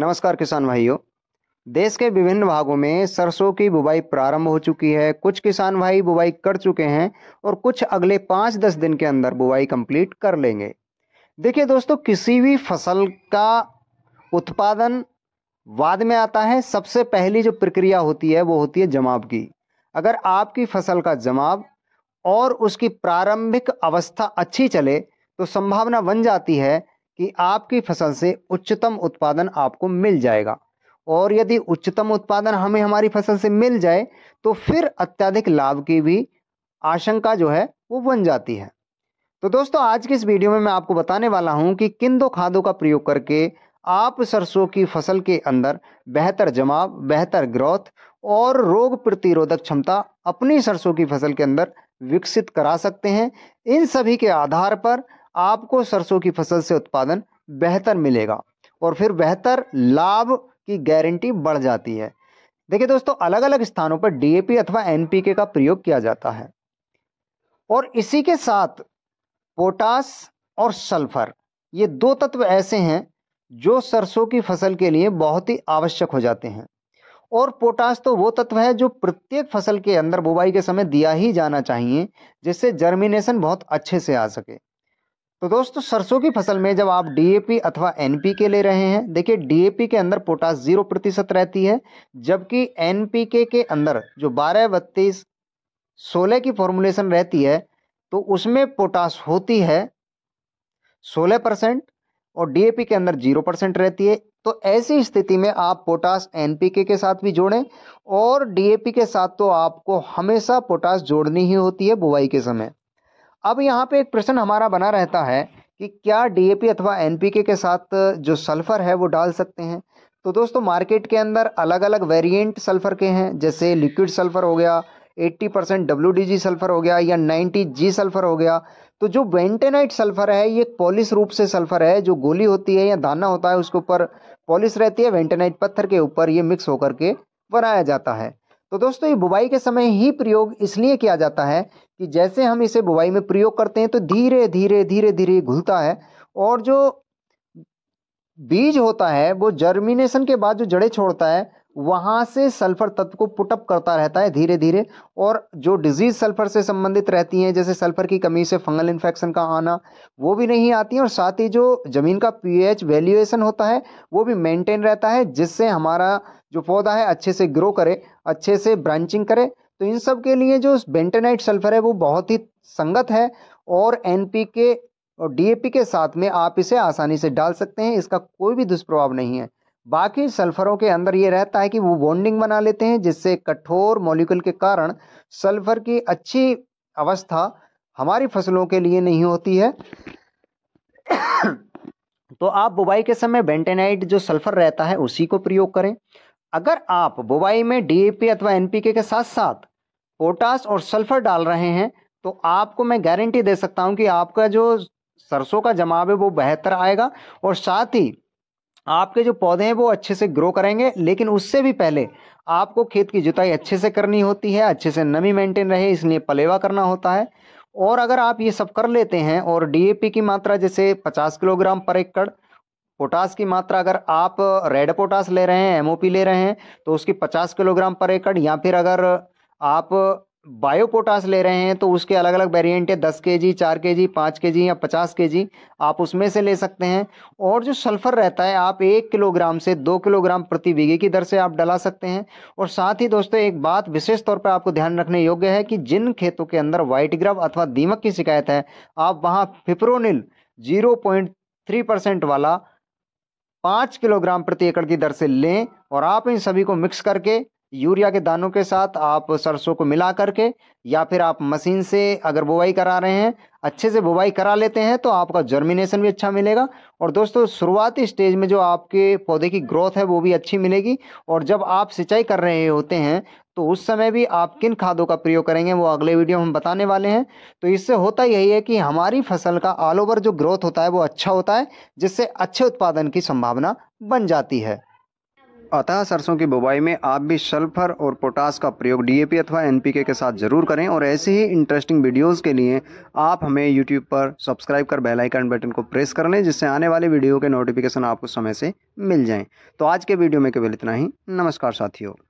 नमस्कार किसान भाइयों देश के विभिन्न भागों में सरसों की बुवाई प्रारंभ हो चुकी है कुछ किसान भाई बुवाई कर चुके हैं और कुछ अगले पाँच दस दिन के अंदर बुवाई कंप्लीट कर लेंगे देखिए दोस्तों किसी भी फसल का उत्पादन बाद में आता है सबसे पहली जो प्रक्रिया होती है वो होती है जमाव की अगर आपकी फसल का जमाव और उसकी प्रारंभिक अवस्था अच्छी चले तो संभावना बन जाती है कि आपकी फसल से उच्चतम उत्पादन आपको मिल जाएगा और यदि उच्चतम उत्पादन हमें हमारी फसल से मिल जाए तो फिर अत्यधिक लाभ की भी आशंका जो है वो बन जाती है तो दोस्तों आज के इस वीडियो में मैं आपको बताने वाला हूँ कि किन दो खादों का प्रयोग करके आप सरसों की फसल के अंदर बेहतर जमाव बेहतर ग्रोथ और रोग प्रतिरोधक क्षमता अपनी सरसों की फसल के अंदर विकसित करा सकते हैं इन सभी के आधार पर आपको सरसों की फसल से उत्पादन बेहतर मिलेगा और फिर बेहतर लाभ की गारंटी बढ़ जाती है देखिए दोस्तों अलग अलग स्थानों पर डीएपी अथवा एनपीके का प्रयोग किया जाता है और इसी के साथ पोटास और सल्फर ये दो तत्व ऐसे हैं जो सरसों की फसल के लिए बहुत ही आवश्यक हो जाते हैं और पोटास तो वो तत्व है जो प्रत्येक फसल के अंदर बुवाई के समय दिया ही जाना चाहिए जिससे जर्मिनेशन बहुत अच्छे से आ सके तो दोस्तों सरसों की फसल में जब आप डीएपी अथवा एनपीके ले रहे हैं देखिए डीएपी के अंदर पोटास जीरो प्रतिशत रहती है जबकि एनपीके के अंदर जो बारह बत्तीस सोलह की फॉर्मुलेशन रहती है तो उसमें पोटास होती है सोलह परसेंट और डीएपी के अंदर जीरो परसेंट रहती है तो ऐसी स्थिति में आप पोटास एनपीके के साथ भी जोड़ें और डीएपी के साथ तो आपको हमेशा पोटास जोड़नी ही होती है बुवाई के समय अब यहाँ पे एक प्रश्न हमारा बना रहता है कि क्या डीएपी अथवा एनपीके के साथ जो सल्फ़र है वो डाल सकते हैं तो दोस्तों मार्केट के अंदर अलग अलग वेरिएंट सल्फ़र के हैं जैसे लिक्विड सल्फ़र हो गया 80 परसेंट डब्ल्यू सल्फ़र हो गया या 90 जी सल्फ़र हो गया तो जो बेंटेनाइट सल्फ़र है ये पॉलिश रूप से सल्फ़र है जो गोली होती है या दाना होता है उसके ऊपर पॉलिश रहती है वेंटेनाइट पत्थर के ऊपर ये मिक्स होकर के बनाया जाता है तो दोस्तों ये बुवाई के समय ही प्रयोग इसलिए किया जाता है कि जैसे हम इसे बुवाई में प्रयोग करते हैं तो धीरे धीरे धीरे धीरे घुलता है और जो बीज होता है वो जर्मिनेशन के बाद जो जड़ें छोड़ता है वहाँ से सल्फर तत्व को पुटअप करता रहता है धीरे धीरे और जो डिजीज़ सल्फर से संबंधित रहती हैं जैसे सल्फर की कमी से फंगल इन्फेक्शन का आना वो भी नहीं आती है और साथ ही जो ज़मीन का पीएच वैल्यूएशन होता है वो भी मेंटेन रहता है जिससे हमारा जो पौधा है अच्छे से ग्रो करे अच्छे से ब्रांचिंग करे तो इन सब के लिए जो बेंटेनाइट सल्फर है वो बहुत ही संगत है और एन के और डी के साथ में आप इसे आसानी से डाल सकते हैं इसका कोई भी दुष्प्रभाव नहीं है बाकी सल्फरों के अंदर ये रहता है कि वो बॉन्डिंग बना लेते हैं जिससे कठोर मॉलिक्यूल के कारण सल्फर की अच्छी अवस्था हमारी फसलों के लिए नहीं होती है तो आप बुवाई के समय बेंटेनाइट जो सल्फर रहता है उसी को प्रयोग करें अगर आप बुवाई में डीएपी अथवा एनपीके के साथ साथ पोटास और सल्फर डाल रहे हैं तो आपको मैं गारंटी दे सकता हूं कि आपका जो सरसों का जमाव है वो बेहतर आएगा और साथ ही आपके जो पौधे हैं वो अच्छे से ग्रो करेंगे लेकिन उससे भी पहले आपको खेत की जुताई अच्छे से करनी होती है अच्छे से नमी मेंटेन रहे इसलिए पलेवा करना होता है और अगर आप ये सब कर लेते हैं और डी की मात्रा जैसे 50 किलोग्राम पर एकड़ पोटास की मात्रा अगर आप रेड पोटास ले रहे हैं एम ले रहे हैं तो उसकी 50 किलोग्राम पर एकड़ या फिर अगर आप बायोपोटास ले रहे हैं तो उसके अलग अलग वेरिएंट है दस के जी चार के जी पाँच के जी या पचास के जी आप उसमें से ले सकते हैं और जो सल्फ़र रहता है आप एक किलोग्राम से दो किलोग्राम प्रति बीघे की दर से आप डला सकते हैं और साथ ही दोस्तों एक बात विशेष तौर पर आपको ध्यान रखने योग्य है कि जिन खेतों के अंदर वाइट ग्रव अथवा दीमक की शिकायत है आप वहाँ fipronil zero point three percent वाला पाँच किलोग्राम प्रति एकड़ की दर से लें और आप इन सभी को मिक्स करके यूरिया के दानों के साथ आप सरसों को मिला करके या फिर आप मशीन से अगर बुवाई करा रहे हैं अच्छे से बुवाई करा लेते हैं तो आपका जर्मिनेशन भी अच्छा मिलेगा और दोस्तों शुरुआती स्टेज में जो आपके पौधे की ग्रोथ है वो भी अच्छी मिलेगी और जब आप सिंचाई कर रहे होते हैं तो उस समय भी आप किन खादों का प्रयोग करेंगे वो अगले वीडियो में हम बताने वाले हैं तो इससे होता यही है कि हमारी फसल का ऑल ओवर जो ग्रोथ होता है वो अच्छा होता है जिससे अच्छे उत्पादन की संभावना बन जाती है अतः सरसों की बुवाई में आप भी सल्फर और पोटास का प्रयोग डीएपी अथवा एनपीके के साथ जरूर करें और ऐसे ही इंटरेस्टिंग वीडियोस के लिए आप हमें यूट्यूब पर सब्सक्राइब कर बेल आइकन बटन को प्रेस कर लें जिससे आने वाले वीडियो के नोटिफिकेशन आपको समय से मिल जाएं तो आज के वीडियो में केवल इतना ही नमस्कार साथियों